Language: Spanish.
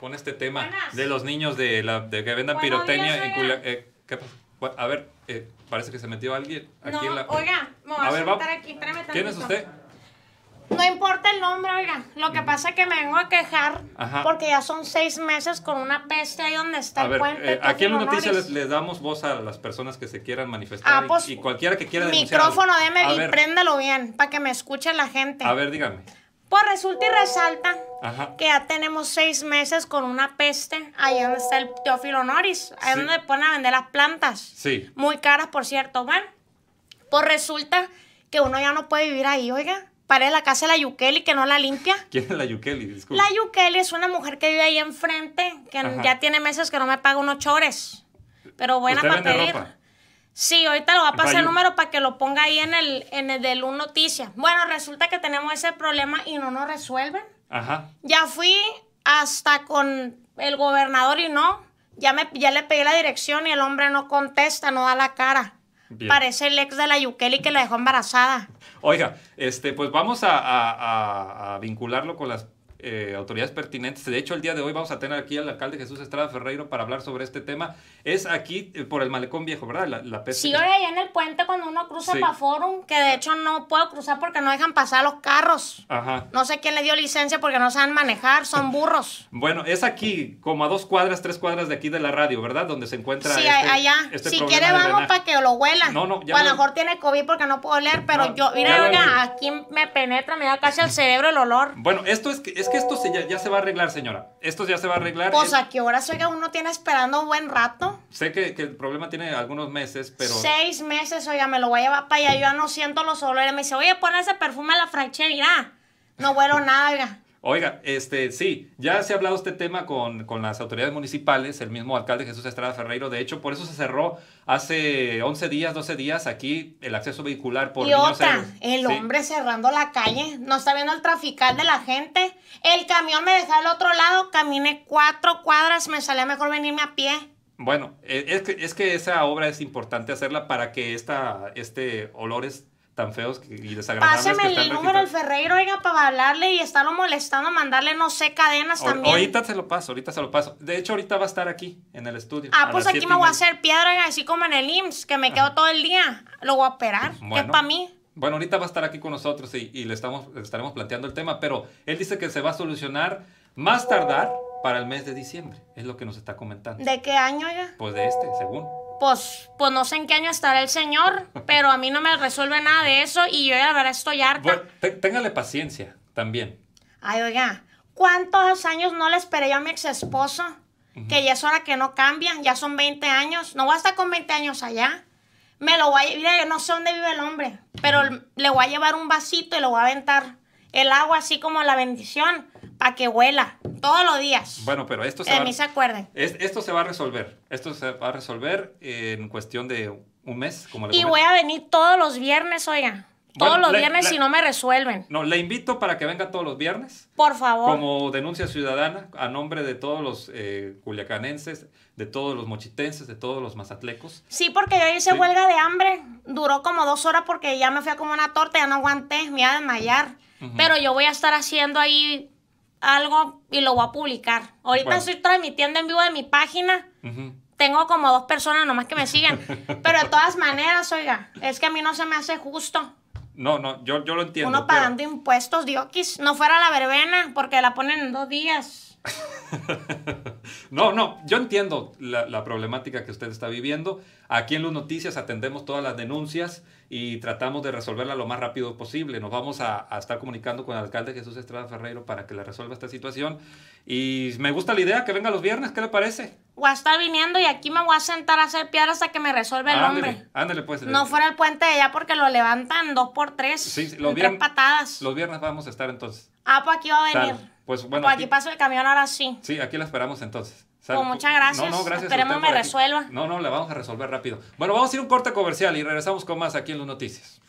con este tema de los niños de, la, de que vendan piroteña pirotecnia eh, a ver, eh, parece que se metió alguien aquí no, en oiga, me a, ver, va... ¿Quién es usted? No importa el nombre, oiga. Lo que mm. pasa es que me vengo a quejar porque ya son seis meses con una peste ahí donde está el puente. Eh, aquí en la noticia les, damos voz a las personas que se quieran manifestar ah, pues, y, cualquiera que quiera denunciar. Micrófono, algo. deme y bien para que me escuche la gente. A ver, dígame. Pues resulta y resalta que ya tenemos seis meses con una peste ahí donde está el Teófilo Noris, ahí donde ponen a vender las plantas. Sí. Muy caras, por cierto, van. Pues resulta que uno ya no puede vivir ahí, oiga. para la casa de la Yukeli que no la limpia. ¿Quién es la Yukeli? La Yukeli es una mujer que vive ahí enfrente, que ya tiene meses que no me paga unos chores. Pero buena para pedir. Sí, ahorita lo va a pasar el número para que lo ponga ahí en el, en el de Noticias. Bueno, resulta que tenemos ese problema y no nos resuelven. Ajá. Ya fui hasta con el gobernador y no. Ya, me, ya le pedí la dirección y el hombre no contesta, no da la cara. Parece el ex de la Yukeli que la dejó embarazada. Oiga, este, pues vamos a vincularlo con las eh, autoridades pertinentes. De hecho, el día de hoy vamos a tener aquí al alcalde Jesús Estrada Ferreiro para hablar sobre este tema. Es aquí eh, por el Malecón Viejo, ¿verdad? La, Sí, ahora allá en el puente cuando uno cruza para Forum, que de hecho no puedo cruzar porque no dejan pasar los carros. Ajá. No sé quién le dio licencia porque no saben manejar, son burros. bueno, es aquí, como a dos cuadras, tres cuadras de aquí de la radio, ¿verdad? Donde se encuentra. Sí, este, allá. Este si quiere, vamos para que lo huela. No, no, ya. a lo mejor tiene COVID porque no puedo oler, pero yo, mira, mira, aquí me penetra, me da casi al cerebro el olor. Bueno, esto es que. Es que esto se ya, se va a arreglar, señora. Esto ya se va a arreglar. Pues a qué hora, oiga, uno tiene esperando un buen rato. Sé que, que el problema tiene algunos meses, pero... Seis meses, oiga, me lo voy a llevar para allá. Yo ya no siento los olores. Me dice, oye, pon ese perfume a la franchera, No huelo nada, oiga. Oiga, este, sí, ya se ha hablado este tema con, las autoridades municipales, el mismo alcalde Jesús Estrada Ferreiro, de hecho, por eso se cerró hace 11 días, 12 días aquí el acceso vehicular por... Y otra, el hombre cerrando la calle, no está viendo el traficar de la gente, el camión me dejó al otro lado, caminé cuatro cuadras, me salía mejor venirme a pie. Bueno, e, es que, es que esa obra es importante hacerla para que esta, este Olores tan feos y desagradables Páseme el número al Ferreiro, oiga, para hablarle y estarlo molestando, mandarle, no sé, cadenas también. Ahorita se lo paso, ahorita se lo paso. De hecho, ahorita va a estar aquí, en el estudio. Ah, pues aquí me voy a hacer piedra, así como en el IMSS, que me quedo todo el día. Lo voy a operar, que es para mí. Bueno, ahorita va a estar aquí con nosotros y, le, estamos, estaremos planteando el tema, pero él dice que se va a solucionar más tardar para el mes de diciembre. Es lo que nos está comentando. ¿De qué año, ya? Pues de este, según. Pues, pues, no sé en qué año estará el señor, pero a mí no me resuelve nada de eso y yo la verdad estoy harta. téngale paciencia también. Ay, oiga, ¿cuántos años no le esperé yo a mi ex esposo? Que ya es hora que no cambian, ya son 20 años, no voy a estar con 20 años allá. Me lo voy a no sé dónde vive el hombre, pero le voy a llevar un vasito y lo voy a aventar el agua así como la bendición que huela todos los días. Bueno, pero esto se, va, se acuerden. esto se va a resolver. Esto se va a resolver en cuestión de un mes. Como y voy a venir todos los viernes, oiga. Todos los viernes si no me resuelven. No, le invito para que venga todos los viernes. Por favor. Como denuncia ciudadana a nombre de todos los eh, culiacanenses, de todos los mochitenses, de todos los mazatlecos. Sí, porque yo hice huelga de hambre. Duró como dos horas porque ya me fui a una torta, ya no aguanté, me iba a desmayar. Pero yo voy a estar haciendo ahí algo y lo voy a publicar. Ahorita estoy transmitiendo en vivo de mi página. Tengo como dos personas nomás que me siguen. Pero de todas maneras, oiga, es que a mí no se me hace justo. No, no, yo, yo lo entiendo. Uno pagando impuestos, diokis. No fuera la verbena, porque la ponen en dos días. No, no, yo entiendo la, problemática que usted está viviendo. Aquí en los Noticias atendemos todas las denuncias y tratamos de resolverla lo más rápido posible. Nos vamos a, estar comunicando con el alcalde Jesús Estrada Ferreiro para que le resuelva esta situación. Y me gusta la idea que venga los viernes, ¿qué le parece? Voy a estar viniendo y aquí me voy a sentar a hacer piedra hasta que me resuelva el hombre. Ándale, pues. No fuera el puente de allá porque lo levantan dos por tres. Sí, los patadas. Los viernes vamos a estar entonces. Ah, pues aquí va a venir. Pues bueno. aquí, pasó paso el camión ahora sí. Sí, aquí la esperamos entonces. Pues, muchas gracias. No, no, gracias Esperemos me resuelva. No, no, la vamos a resolver rápido. Bueno, vamos a ir a un corte comercial y regresamos con más aquí en las noticias.